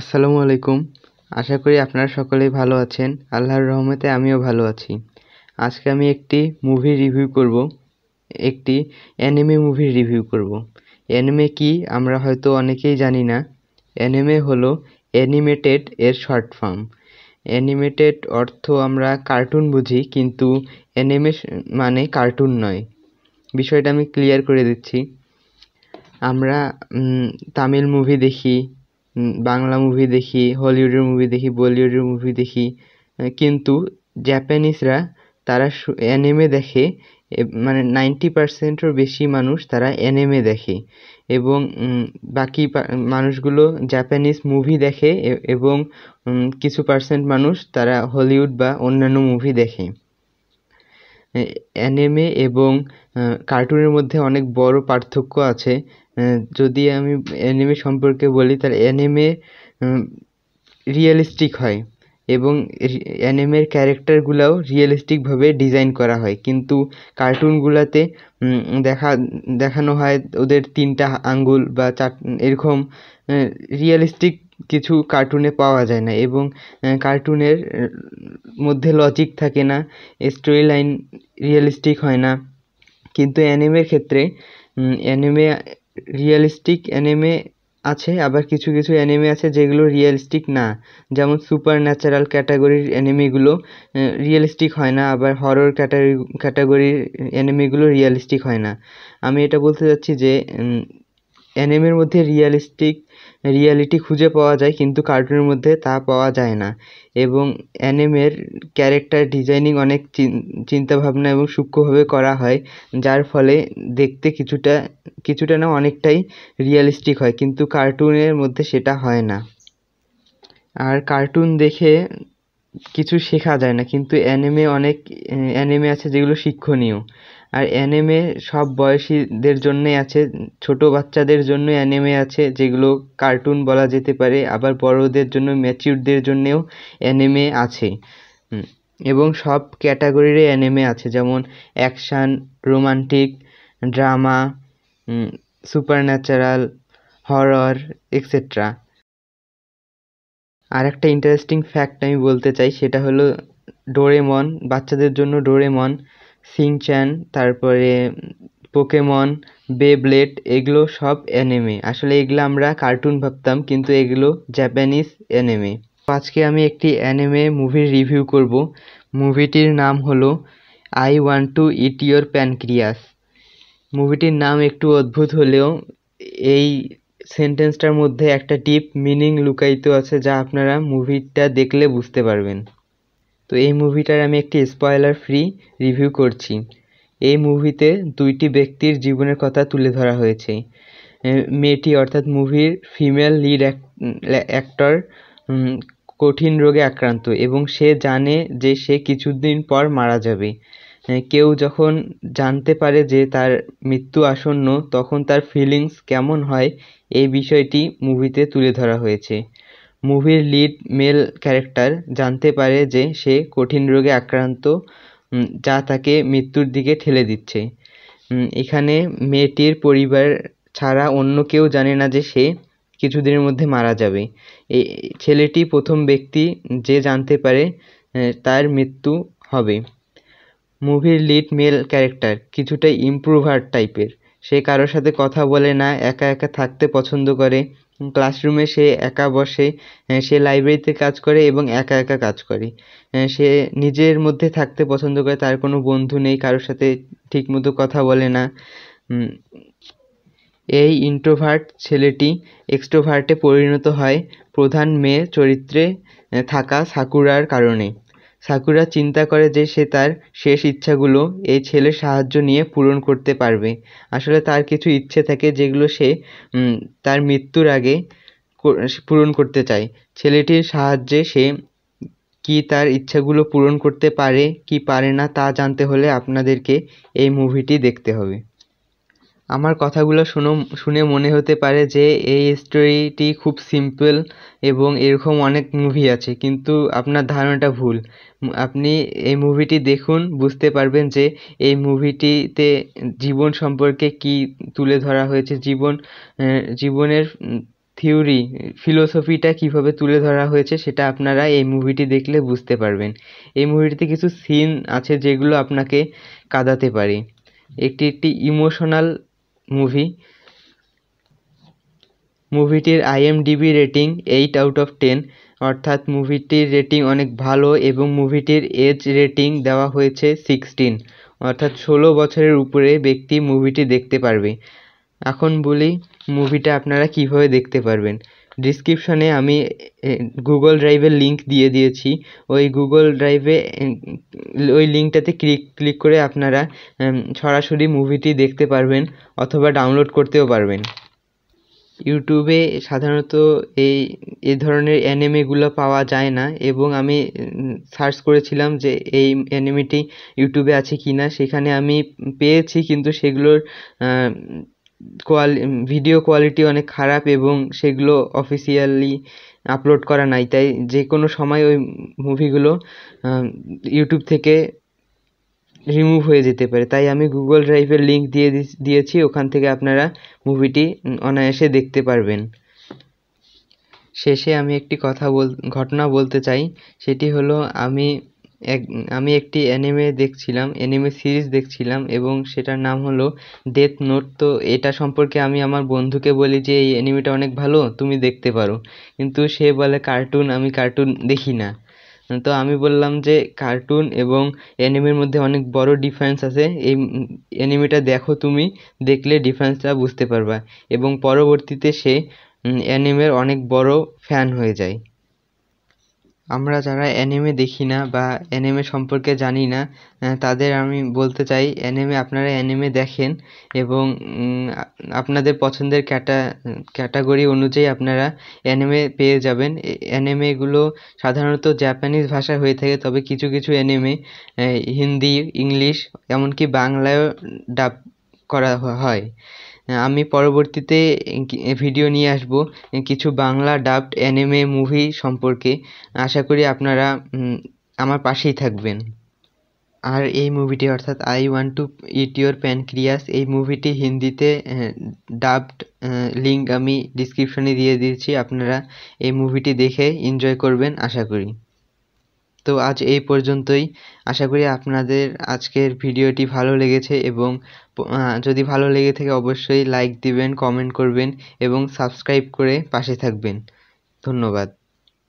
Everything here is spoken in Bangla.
আসসালামু আলাইকুম আশা করি আপনারা সকলেই ভালো আছেন আল্লাহর রহমতে আমিও ভালো আছি আজকে আমি একটি মুভি রিভিউ করব একটি অ্যানিমে মুভি রিভিউ করব অ্যানিমে কি আমরা হয়তো অনেকেই জানি না অ্যানিমে হলো অ্যানিমেটেড এর শর্ট ফর্ম অ্যানিমেটেড অর্থ আমরা কার্টুন বুঝি কিন্তু অ্যানিমে মানে কার্টুন নয় বিষয়টা আমি ক্লিয়ার করে দিচ্ছি আমরা তামিল মুভি দেখি বাংলা মুভি দেখি হলিউডের মুভি দেখি বলিউডের মুভি দেখি কিন্তু জ্যাপানিজরা তারা অ্যানিমে দেখে মানে নাইনটি পার্সেন্টের বেশি মানুষ তারা অ্যানিমে দেখে এবং বাকি মানুষগুলো জাপানিজ মুভি দেখে এবং কিছু পার্সেন্ট মানুষ তারা হলিউড বা অন্যান্য মুভি দেখে অ্যানিমে এবং কার্টুনের মধ্যে অনেক বড়ো পার্থক্য আছে যদি আমি অ্যানিমে সম্পর্কে বলি তাহলে অ্যানিমে রিয়েলিস্টিক হয় এবং অ্যানিমের ক্যারেক্টারগুলাও রিয়েলিস্টিকভাবে ডিজাইন করা হয় কিন্তু কার্টুনগুলাতে দেখা দেখানো হয় ওদের তিনটা আঙ্গুল বা চার এরকম রিয়েলিস্টিক কিছু কার্টুনে পাওয়া যায় না এবং কার্টুনের মধ্যে লজিক থাকে না স্টোরি লাইন রিয়েলিস্টিক হয় না কিন্তু অ্যানিমের ক্ষেত্রে অ্যানিমে রিয়েলিস্টিক অ্যানিমে আছে আবার কিছু কিছু অ্যানিমে আছে যেগুলো রিয়েলিস্টিক না যেমন সুপার ন্যাচারাল ক্যাটাগরির অ্যানিমিগুলো রিয়েলিস্টিক হয় না আবার হরর ক্যাটাগরি ক্যাটাগরির অ্যানিমিগুলো রিয়েলিস্টিক হয় না আমি এটা বলতে চাচ্ছি যে অ্যানিমের মধ্যে রিয়ালিস্টিক রিয়ালিটি খুঁজে পাওয়া যায় কিন্তু কার্টুনের মধ্যে তা পাওয়া যায় না এবং অ্যানিমের ক্যারেক্টার ডিজাইনিং অনেক চিন্তাভাবনা এবং সূক্ষ্মভাবে করা হয় যার ফলে দেখতে কিছুটা কিছুটা না অনেকটাই রিয়ালিস্টিক হয় কিন্তু কার্টুনের মধ্যে সেটা হয় না আর কার্টুন দেখে কিছু শেখা যায় না কিন্তু অ্যানিমে অনেক অ্যানিমে আছে যেগুলো শিক্ষণীয় আর অ্যানিমে সব বয়সীদের জন্যে আছে ছোটো বাচ্চাদের জন্য অ্যানিমে আছে যেগুলো কার্টুন বলা যেতে পারে আবার বড়দের জন্য ম্যাচিউরদের জন্যেও অ্যানিমে আছে এবং সব ক্যাটাগরিরই অ্যানিমে আছে যেমন action romantic drama supernatural horror etcetera আর একটা ইন্টারেস্টিং ফ্যাক্ট আমি বলতে চাই সেটা হলো ডোরেমন বাচ্চাদের জন্য ডোরেমন সিংচ্যান তারপরে পোকেমন ব্লেড এগুলো সব অ্যানেমে আসলে এগুলো আমরা কার্টুন ভাবতাম কিন্তু এগুলো জাপানিজ অ্যানেমে আজকে আমি একটি অ্যানেমে মুভির রিভিউ করব মুভিটির নাম হলো I want to eat your pancreas মুভিটির নাম একটু অদ্ভুত হলেও এই সেন্টেন্সটার মধ্যে একটা ডিপ মিনিং লুকায়িত আছে যা আপনারা মুভিটা দেখলে বুঝতে পারবেন তো এই মুভিটার আমি একটি স্পয়লার ফ্রি রিভিউ করছি এই মুভিতে দুইটি ব্যক্তির জীবনের কথা তুলে ধরা হয়েছে মেয়েটি অর্থাৎ মুভির ফিমেল লিড অ্যাক্টর কঠিন রোগে আক্রান্ত এবং সে জানে যে সে কিছুদিন পর মারা যাবে কেউ যখন জানতে পারে যে তার মৃত্যু আসন্ন তখন তার ফিলিংস কেমন হয় এই বিষয়টি মুভিতে তুলে ধরা হয়েছে মুভির লিড মেল ক্যারেক্টার জানতে পারে যে সে কঠিন রোগে আক্রান্ত যা তাকে মৃত্যুর দিকে ঠেলে দিচ্ছে এখানে মেয়েটির পরিবার ছাড়া অন্য কেউ জানে না যে সে কিছুদিনের মধ্যে মারা যাবে এই ছেলেটি প্রথম ব্যক্তি যে জানতে পারে তার মৃত্যু হবে মুভির লিড মেল ক্যারেক্টার কিছুটা ইম্প্রুভার টাইপের সে কারোর সাথে কথা বলে না একা একা থাকতে পছন্দ করে ক্লাসরুমে সে একা বসে সে লাইব্রেরিতে কাজ করে এবং একা একা কাজ করে সে নিজের মধ্যে থাকতে পছন্দ করে তার কোনো বন্ধু নেই কারোর সাথে ঠিকমতো কথা বলে না এই ইন্ট্রোভার্ট ছেলেটি এক্সট্রোভার্টে পরিণত হয় প্রধান মেয়ে চরিত্রে থাকা সাকুরার কারণে সাকুরা চিন্তা করে যে সে তার শেষ ইচ্ছাগুলো এই ছেলের সাহায্য নিয়ে পূরণ করতে পারবে আসলে তার কিছু ইচ্ছে থাকে যেগুলো সে তার মৃত্যুর আগে পূরণ করতে চায় ছেলেটির সাহায্যে সে কি তার ইচ্ছাগুলো পূরণ করতে পারে কি পারে না তা জানতে হলে আপনাদেরকে এই মুভিটি দেখতে হবে আমার কথাগুলো শুনো শুনে মনে হতে পারে যে এই স্টোরিটি খুব সিম্পল এবং এরকম অনেক মুভি আছে কিন্তু আপনার ধারণাটা ভুল আপনি এই মুভিটি দেখুন বুঝতে পারবেন যে এই মুভিটিতে জীবন সম্পর্কে কী তুলে ধরা হয়েছে জীবন জীবনের থিওরি ফিলোসফিটা কীভাবে তুলে ধরা হয়েছে সেটা আপনারা এই মুভিটি দেখলে বুঝতে পারবেন এই মুভিটিতে কিছু সিন আছে যেগুলো আপনাকে কাঁদাতে পারে একটি একটি ইমোশনাল মুভি মুভিটির IMDb rating eight out of ten অর্থাৎ মুভিটির রেটিং অনেক ভালো এবং মুভিটির এজ রেটিং দেওয়া হয়েছে সিক্সটিন অর্থাৎ ষোলো বছরের উপরে ব্যক্তি মুভিটি দেখতে পারবে এখন বলি মুভিটা আপনারা কীভাবে দেখতে পারবেন ডিসক্রিপশনে আমি গুগল ড্রাইভের লিঙ্ক দিয়ে দিয়েছি ওই গুগল ড্রাইভে ওই লিঙ্কটাতে ক্লিক ক্লিক করে আপনারা সরাসরি মুভিটি দেখতে পারবেন অথবা ডাউনলোড করতেও পারবেন ইউটিউবে সাধারণত এই এ ধরনের অ্যানিমেগুলো পাওয়া যায় না এবং আমি সার্চ করেছিলাম যে এই অ্যানিমেটি ইউটিউবে আছে কি না সেখানে আমি পেয়েছি কিন্তু সেগুলোর কোয়ালি ভিডিও কোয়ালিটি অনেক খারাপ এবং সেগুলো অফিসিয়ালি আপলোড করা নাই তাই যে কোনো সময় ওই মুভিগুলো ইউটিউব থেকে রিমুভ হয়ে যেতে পারে তাই আমি গুগল ড্রাইভের লিঙ্ক দিয়ে দিয়েছি ওখান থেকে আপনারা মুভিটি অনায়াসে দেখতে পারবেন শেষে আমি একটি কথা বল ঘটনা বলতে চাই সেটি হলো আমি এক আমি একটি অ্যানিমে দেখছিলাম অ্যানিমে সিরিজ দেখছিলাম এবং সেটার নাম হলো ডেথ নোট তো এটা সম্পর্কে আমি আমার বন্ধুকে বলি যে এই অ্যানিমেটা অনেক ভালো তুমি দেখতে পারো কিন্তু সে বলে কার্টুন আমি কার্টুন দেখি না তো আমি বললাম যে কার্টুন এবং অ্যানিমের মধ্যে অনেক বড় ডিফারেন্স আছে এই অ্যানিমেটা দেখো তুমি দেখলে ডিফারেন্সটা বুঝতে পারবা এবং পরবর্তীতে সে অ্যানিমের অনেক বড় ফ্যান হয়ে যায় আমরা যারা অ্যানিমে দেখি না বা অ্যানিমে সম্পর্কে জানি না তাদের আমি বলতে চাই অ্যানিমে আপনারা অ্যানিমে দেখেন এবং আপনাদের পছন্দের ক্যাটা ক্যাটাগরি অনুযায়ী আপনারা অ্যানিমে পেয়ে যাবেন অ্যানিমেগুলো সাধারণত জাপানিজ ভাষায় হয়ে থাকে তবে কিছু কিছু অ্যানিমে হিন্দি ইংলিশ এমনকি বাংলায়ও ডাব করা হয় আমি পরবর্তীতে ভিডিও নিয়ে আসব কিছু বাংলা ডাবড অ্যানিমে মুভি সম্পর্কে আশা করি আপনারা আমার পাশেই থাকবেন আর এই মুভিটি অর্থাৎ I want to eat your pancreas এই মুভিটি হিন্দিতে ডাবড লিঙ্ক আমি ডিসক্রিপশনে দিয়ে দিয়েছি আপনারা এই মুভিটি দেখে এনজয় করবেন আশা করি তো আজ এই পর্যন্তই আশা করি আপনাদের আজকের ভিডিওটি ভালো লেগেছে এবং যদি ভালো লেগে থাকে অবশ্যই লাইক দিবেন কমেন্ট করবেন এবং সাবস্ক্রাইব করে পাশে থাকবেন ধন্যবাদ